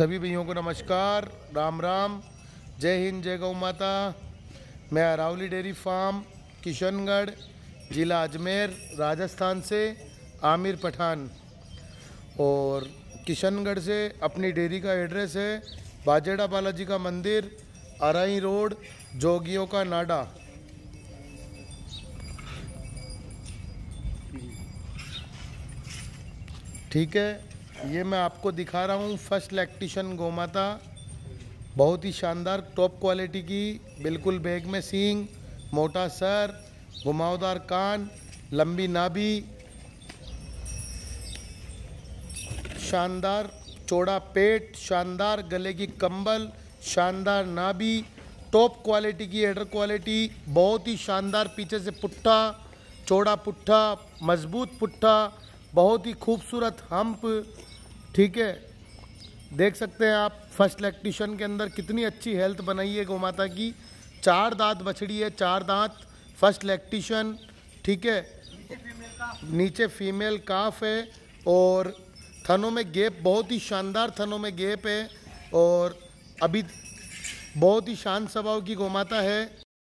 सभी भैयों को नमस्कार राम राम जय हिंद जय गौ माता मैं अरावली डेयरी फार्म किशनगढ़ ज़िला अजमेर राजस्थान से आमिर पठान और किशनगढ़ से अपनी डेयरी का एड्रेस है बाजेड़ा बालाजी का मंदिर अराई रोड जोगियों का नाडा ठीक है ये मैं आपको दिखा रहा हूँ फर्स्ट लैक्टिशन गोमाता बहुत ही शानदार टॉप क्वालिटी की बिल्कुल बैग में सींग मोटा सर घुमावदार कान लंबी नाभि शानदार चौड़ा पेट शानदार गले की कंबल शानदार नाभि टॉप क्वालिटी की एडर क्वालिटी बहुत ही शानदार पीछे से पुट्ठा चौड़ा पुट्ठा मजबूत पुट्ठा बहुत ही खूबसूरत हम्प ठीक है देख सकते हैं आप फर्स्ट लैक्टिशन के अंदर कितनी अच्छी हेल्थ बनाई है गौ माता की चार दांत बछड़ी है चार दांत फर्स्ट लैक्टिशन ठीक है नीचे फीमेल काफ है और थनों में गेप बहुत ही शानदार थनों में गेप है और अभी बहुत ही शांत स्वभाव की गौ माता है